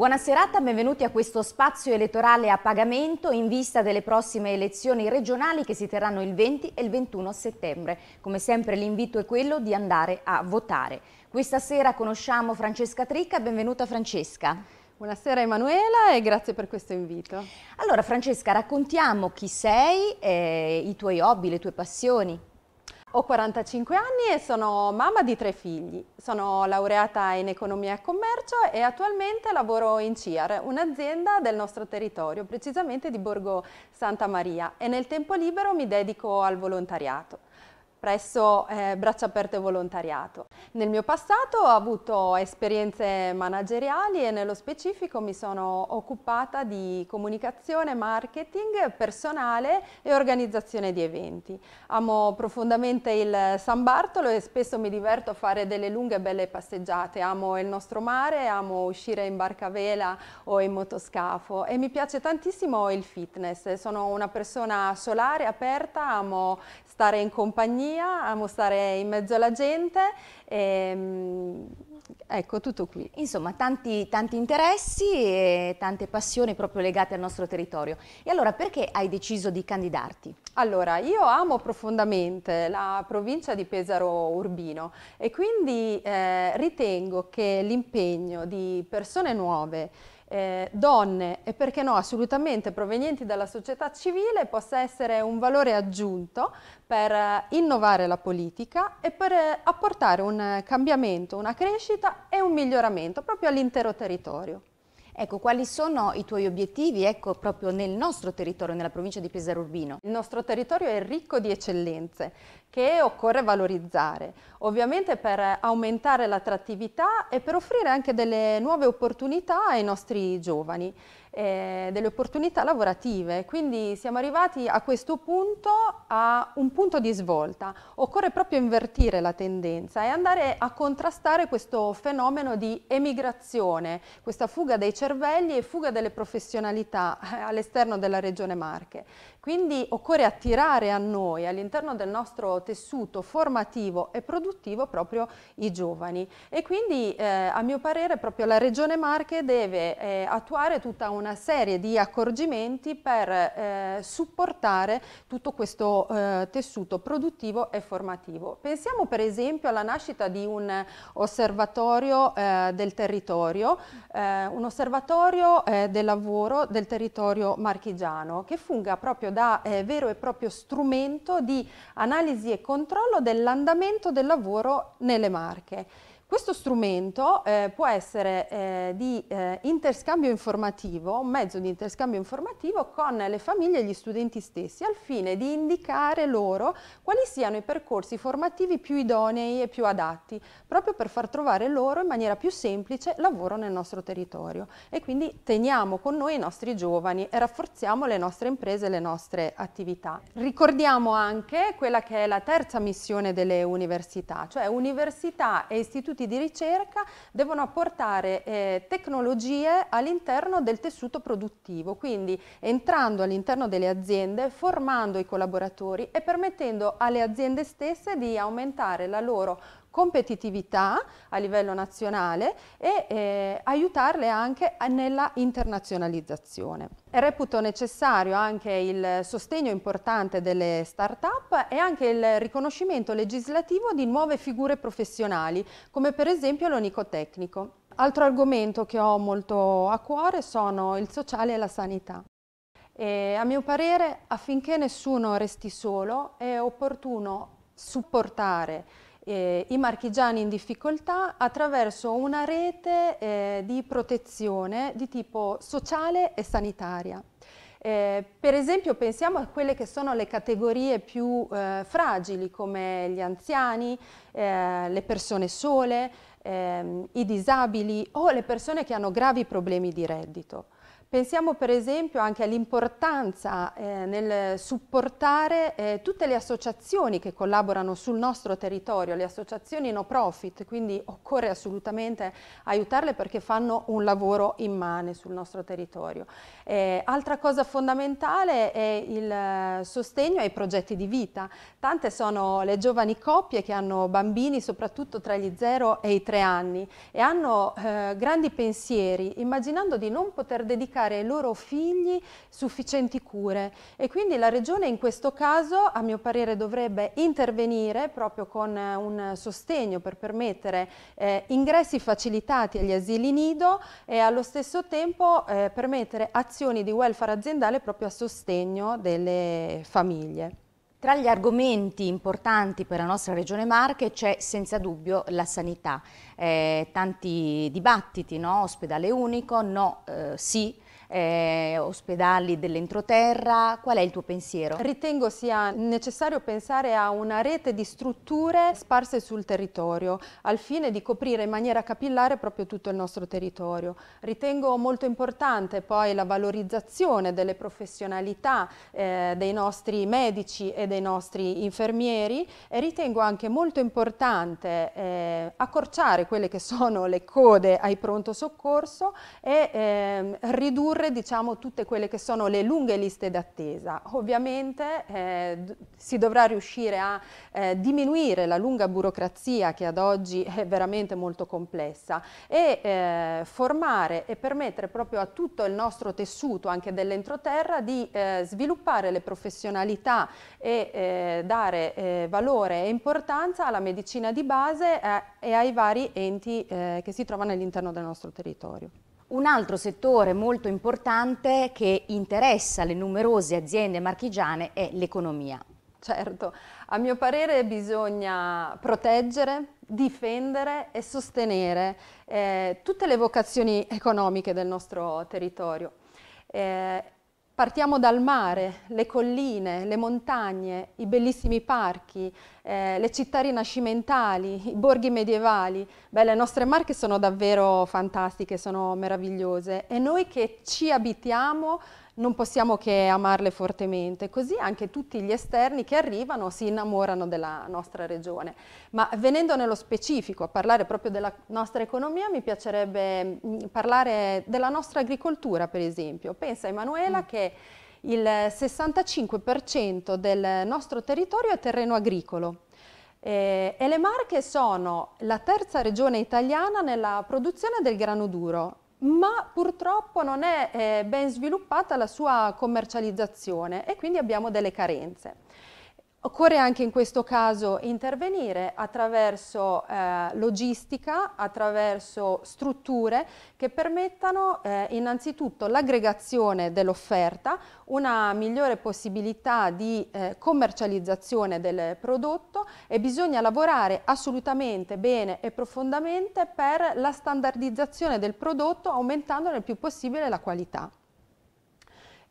Buona serata, benvenuti a questo spazio elettorale a pagamento in vista delle prossime elezioni regionali che si terranno il 20 e il 21 settembre. Come sempre l'invito è quello di andare a votare. Questa sera conosciamo Francesca Tricca, benvenuta Francesca. Buonasera Emanuela e grazie per questo invito. Allora Francesca, raccontiamo chi sei, eh, i tuoi hobby, le tue passioni. Ho 45 anni e sono mamma di tre figli. Sono laureata in economia e commercio e attualmente lavoro in CIAR, un'azienda del nostro territorio, precisamente di Borgo Santa Maria e nel tempo libero mi dedico al volontariato presso eh, Braccia Aperte Volontariato. Nel mio passato ho avuto esperienze manageriali e nello specifico mi sono occupata di comunicazione, marketing, personale e organizzazione di eventi. Amo profondamente il San Bartolo e spesso mi diverto a fare delle lunghe e belle passeggiate. Amo il nostro mare, amo uscire in barca vela o in motoscafo e mi piace tantissimo il fitness. Sono una persona solare, aperta, amo stare in compagnia via, amo stare in mezzo alla gente. E, ehm, ecco, tutto qui. Insomma, tanti, tanti interessi e tante passioni proprio legate al nostro territorio. E allora perché hai deciso di candidarti? Allora, io amo profondamente la provincia di Pesaro Urbino e quindi eh, ritengo che l'impegno di persone nuove eh, donne e perché no assolutamente provenienti dalla società civile possa essere un valore aggiunto per eh, innovare la politica e per eh, apportare un eh, cambiamento, una crescita e un miglioramento proprio all'intero territorio. Ecco, quali sono i tuoi obiettivi ecco, proprio nel nostro territorio, nella provincia di Pesaro Urbino? Il nostro territorio è ricco di eccellenze che occorre valorizzare, ovviamente per aumentare l'attrattività e per offrire anche delle nuove opportunità ai nostri giovani eh, delle opportunità lavorative. Quindi siamo arrivati a questo punto, a un punto di svolta. Occorre proprio invertire la tendenza e andare a contrastare questo fenomeno di emigrazione, questa fuga dei cervelli e fuga delle professionalità eh, all'esterno della regione Marche. Quindi occorre attirare a noi, all'interno del nostro tessuto formativo e produttivo, proprio i giovani. E quindi, eh, a mio parere, proprio la regione Marche deve eh, attuare tutta una una serie di accorgimenti per eh, supportare tutto questo eh, tessuto produttivo e formativo. Pensiamo per esempio alla nascita di un osservatorio eh, del territorio, eh, un osservatorio eh, del lavoro del territorio marchigiano che funga proprio da eh, vero e proprio strumento di analisi e controllo dell'andamento del lavoro nelle Marche. Questo strumento eh, può essere eh, di eh, interscambio informativo, un mezzo di interscambio informativo con le famiglie e gli studenti stessi al fine di indicare loro quali siano i percorsi formativi più idonei e più adatti, proprio per far trovare loro in maniera più semplice lavoro nel nostro territorio. E quindi teniamo con noi i nostri giovani e rafforziamo le nostre imprese e le nostre attività. Ricordiamo anche quella che è la terza missione delle università, cioè università e istituti istituti di ricerca devono apportare eh, tecnologie all'interno del tessuto produttivo, quindi entrando all'interno delle aziende, formando i collaboratori e permettendo alle aziende stesse di aumentare la loro competitività a livello nazionale e eh, aiutarle anche nella internazionalizzazione. Reputo necessario anche il sostegno importante delle start-up e anche il riconoscimento legislativo di nuove figure professionali, come per esempio l'onicotecnico. Altro argomento che ho molto a cuore sono il sociale e la sanità. E a mio parere, affinché nessuno resti solo, è opportuno supportare eh, i marchigiani in difficoltà attraverso una rete eh, di protezione di tipo sociale e sanitaria. Eh, per esempio pensiamo a quelle che sono le categorie più eh, fragili come gli anziani, eh, le persone sole, ehm, i disabili o le persone che hanno gravi problemi di reddito. Pensiamo per esempio anche all'importanza eh, nel supportare eh, tutte le associazioni che collaborano sul nostro territorio, le associazioni no profit, quindi occorre assolutamente aiutarle perché fanno un lavoro immane sul nostro territorio. Eh, altra cosa fondamentale è il eh, sostegno ai progetti di vita. Tante sono le giovani coppie che hanno bambini soprattutto tra gli 0 e i 3 anni e hanno eh, grandi pensieri immaginando di non poter dedicare dedicare ai loro figli sufficienti cure e quindi la Regione in questo caso a mio parere dovrebbe intervenire proprio con eh, un sostegno per permettere eh, ingressi facilitati agli asili nido e allo stesso tempo eh, permettere azioni di welfare aziendale proprio a sostegno delle famiglie. Tra gli argomenti importanti per la nostra regione Marche c'è senza dubbio la sanità. Eh, tanti dibattiti, no? ospedale unico, no, eh, sì, eh, ospedali dell'entroterra. Qual è il tuo pensiero? Ritengo sia necessario pensare a una rete di strutture sparse sul territorio al fine di coprire in maniera capillare proprio tutto il nostro territorio. Ritengo molto importante poi la valorizzazione delle professionalità eh, dei nostri medici e dei nostri infermieri e ritengo anche molto importante eh, accorciare quelle che sono le code ai pronto soccorso e eh, ridurre ridurre diciamo, tutte quelle che sono le lunghe liste d'attesa. Ovviamente eh, si dovrà riuscire a eh, diminuire la lunga burocrazia che ad oggi è veramente molto complessa e eh, formare e permettere proprio a tutto il nostro tessuto anche dell'entroterra di eh, sviluppare le professionalità e eh, dare eh, valore e importanza alla medicina di base e ai vari enti che si trovano all'interno del nostro territorio. Un altro settore molto importante che interessa le numerose aziende marchigiane è l'economia. Certo, a mio parere bisogna proteggere, difendere e sostenere eh, tutte le vocazioni economiche del nostro territorio. Eh, Partiamo dal mare, le colline, le montagne, i bellissimi parchi, eh, le città rinascimentali, i borghi medievali. Beh, le nostre marche sono davvero fantastiche, sono meravigliose e noi che ci abitiamo non possiamo che amarle fortemente, così anche tutti gli esterni che arrivano si innamorano della nostra regione. Ma venendo nello specifico a parlare proprio della nostra economia, mi piacerebbe mm, parlare della nostra agricoltura, per esempio. Pensa Emanuela mm. che il 65% del nostro territorio è terreno agricolo. Eh, e le Marche sono la terza regione italiana nella produzione del grano duro ma purtroppo non è eh, ben sviluppata la sua commercializzazione e quindi abbiamo delle carenze. Occorre anche in questo caso intervenire attraverso eh, logistica, attraverso strutture che permettano eh, innanzitutto l'aggregazione dell'offerta, una migliore possibilità di eh, commercializzazione del prodotto e bisogna lavorare assolutamente bene e profondamente per la standardizzazione del prodotto aumentandone il più possibile la qualità.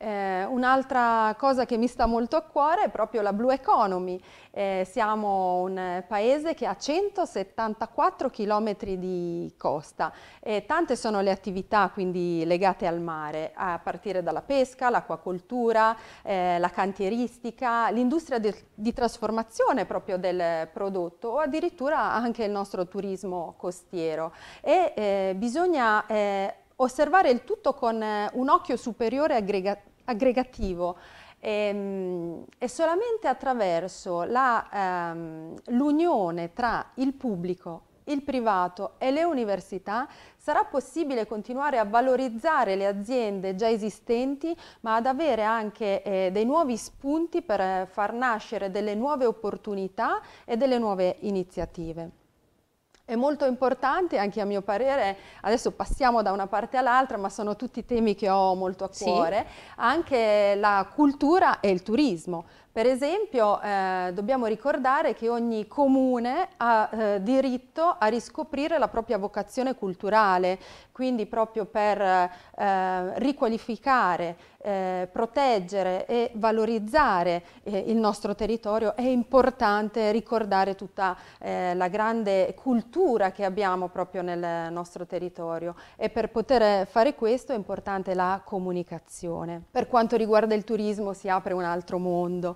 Eh, un'altra cosa che mi sta molto a cuore è proprio la Blue Economy. Eh, siamo un paese che ha 174 km di costa e tante sono le attività quindi legate al mare, a partire dalla pesca, l'acquacoltura, eh, la cantieristica, l'industria di, di trasformazione proprio del prodotto o addirittura anche il nostro turismo costiero. E eh, bisogna eh, osservare il tutto con eh, un occhio superiore aggregato aggregativo. E, ehm, e, solamente attraverso ehm, l'unione ehm, tra il pubblico, il privato e le università sarà possibile continuare a valorizzare le aziende già esistenti ma ad avere anche eh, dei nuovi spunti per eh, far nascere delle nuove opportunità e delle nuove iniziative è molto importante, anche a mio parere, adesso passiamo da una parte all'altra, ma sono tutti temi che ho molto a cuore, sì. anche la cultura e il turismo, per esempio eh, dobbiamo ricordare che ogni comune ha eh, diritto a riscoprire la propria vocazione culturale, quindi proprio per eh, riqualificare, eh, proteggere e valorizzare eh, il nostro territorio è importante ricordare tutta eh, la grande cultura che abbiamo proprio nel nostro territorio e per poter fare questo è importante la comunicazione. Per quanto riguarda il turismo si apre un altro mondo.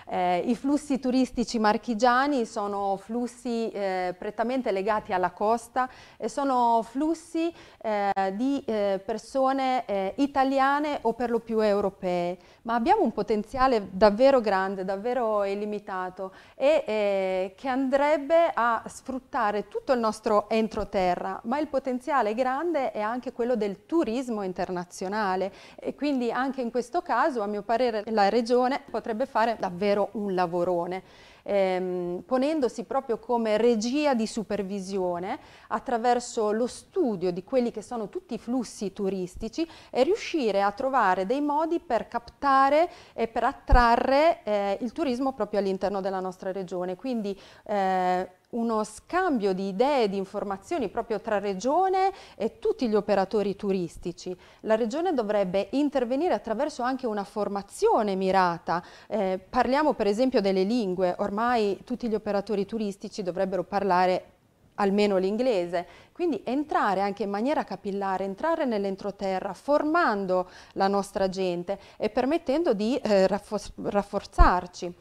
Eh, I flussi turistici marchigiani sono flussi eh, prettamente legati alla costa e sono flussi eh, di eh, persone eh, italiane o per lo più europee, ma abbiamo un potenziale davvero grande, davvero illimitato e eh, che andrebbe a sfruttare tutto il nostro entroterra, ma il potenziale grande è anche quello del turismo internazionale e quindi anche in questo caso a mio parere la Regione potrebbe fare davvero davvero un lavorone, ehm, ponendosi proprio come regia di supervisione attraverso lo studio di quelli che sono tutti i flussi turistici e riuscire a trovare dei modi per captare e per attrarre eh, il turismo proprio all'interno della nostra regione. Quindi eh, uno scambio di idee, e di informazioni proprio tra Regione e tutti gli operatori turistici. La Regione dovrebbe intervenire attraverso anche una formazione mirata. Eh, parliamo per esempio delle lingue, ormai tutti gli operatori turistici dovrebbero parlare almeno l'inglese. Quindi entrare anche in maniera capillare, entrare nell'entroterra, formando la nostra gente e permettendo di eh, rafforzarci.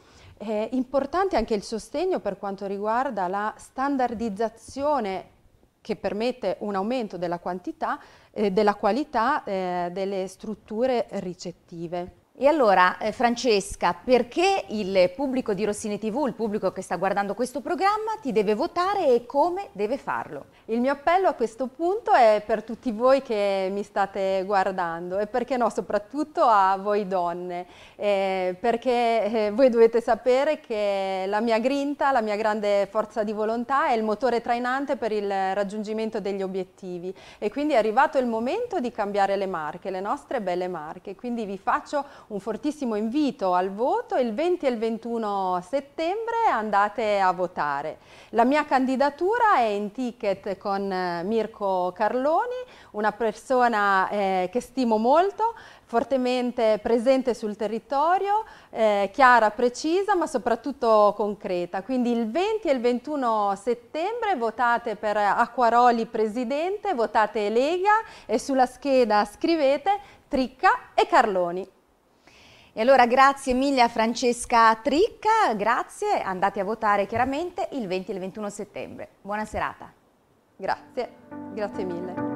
È importante anche il sostegno per quanto riguarda la standardizzazione che permette un aumento della quantità e eh, della qualità eh, delle strutture ricettive. E allora, eh, Francesca, perché il pubblico di Rossini TV, il pubblico che sta guardando questo programma, ti deve votare e come deve farlo? Il mio appello a questo punto è per tutti voi che mi state guardando e perché no, soprattutto a voi donne, eh, perché eh, voi dovete sapere che la mia grinta, la mia grande forza di volontà è il motore trainante per il raggiungimento degli obiettivi e quindi è arrivato il momento di cambiare le marche, le nostre belle marche, quindi vi faccio un fortissimo invito al voto. Il 20 e il 21 settembre andate a votare. La mia candidatura è in ticket con eh, Mirko Carloni, una persona eh, che stimo molto, fortemente presente sul territorio, eh, chiara, precisa ma soprattutto concreta. Quindi il 20 e il 21 settembre votate per Acquaroli Presidente, votate Lega e sulla scheda scrivete Tricca e Carloni. E allora grazie mille a Francesca Tricca, grazie, andate a votare chiaramente il 20 e il 21 settembre. Buona serata. Grazie, grazie mille.